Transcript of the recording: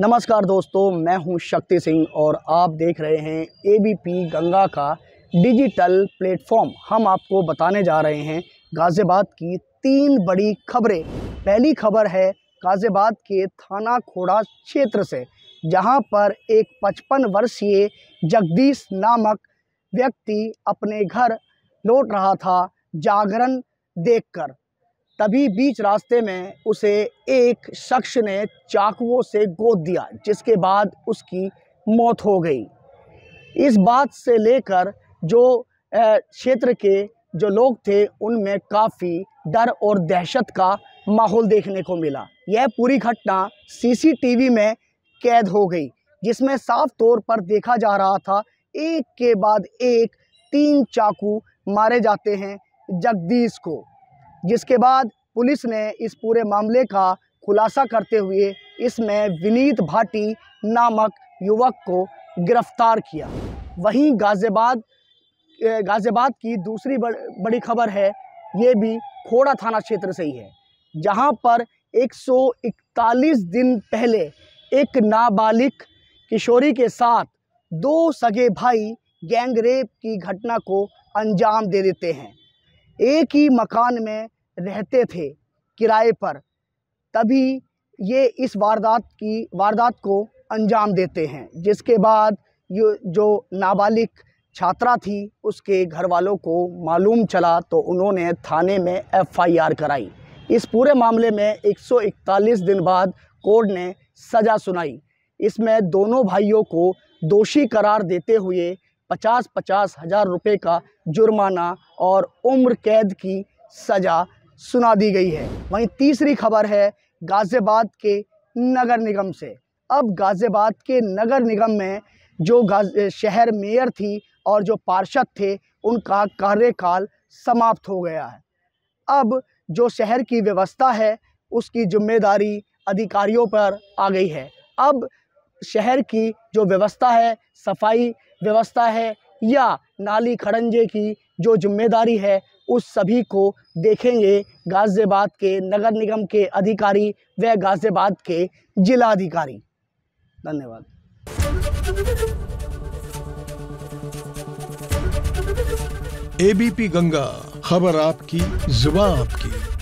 नमस्कार दोस्तों मैं हूं शक्ति सिंह और आप देख रहे हैं एबीपी गंगा का डिजिटल प्लेटफॉर्म हम आपको बताने जा रहे हैं गाज़ियाबाद की तीन बड़ी खबरें पहली खबर है गाज़ियाबाद के थाना खोड़ा क्षेत्र से जहां पर एक 55 वर्षीय जगदीश नामक व्यक्ति अपने घर लौट रहा था जागरण देखकर तभी बीच रास्ते में उसे एक शख्स ने चाकुओं से गोद दिया जिसके बाद उसकी मौत हो गई इस बात से लेकर जो क्षेत्र के जो लोग थे उनमें काफ़ी डर और दहशत का माहौल देखने को मिला यह पूरी घटना सीसीटीवी में कैद हो गई जिसमें साफ तौर पर देखा जा रहा था एक के बाद एक तीन चाकू मारे जाते हैं जगदीश को जिसके बाद पुलिस ने इस पूरे मामले का खुलासा करते हुए इसमें विनीत भाटी नामक युवक को गिरफ्तार किया वहीं गाज़ियाबाद गाज़ियाबाद की दूसरी बड़, बड़ी खबर है ये भी खोड़ा थाना क्षेत्र से ही है जहां पर 141 दिन पहले एक नाबालिग किशोरी के साथ दो सगे भाई गैंगरेप की घटना को अंजाम दे देते हैं एक ही मकान में रहते थे किराए पर तभी ये इस वारदात की वारदात को अंजाम देते हैं जिसके बाद ये जो नाबालिग छात्रा थी उसके घर वालों को मालूम चला तो उन्होंने थाने में एफआईआर कराई इस पूरे मामले में 141 दिन बाद कोर्ट ने सज़ा सुनाई इसमें दोनों भाइयों को दोषी करार देते हुए पचास पचास हज़ार रुपये का जुर्माना और उम्र कैद की सज़ा सुना दी गई है वहीं तीसरी खबर है गाज़ियाबाद के नगर निगम से अब गाज़ियाबाद के नगर निगम में जो शहर मेयर थी और जो पार्षद थे उनका कार्यकाल समाप्त हो गया है अब जो शहर की व्यवस्था है उसकी जिम्मेदारी अधिकारियों पर आ गई है अब शहर की जो व्यवस्था है सफाई व्यवस्था है या नाली खड़ंजे की जो जिम्मेदारी है उस सभी को देखेंगे गाज़ियाबाद के नगर निगम के अधिकारी व गाज़ियाबाद के जिलाधिकारी धन्यवाद एबीपी गंगा खबर आपकी जुबा आपकी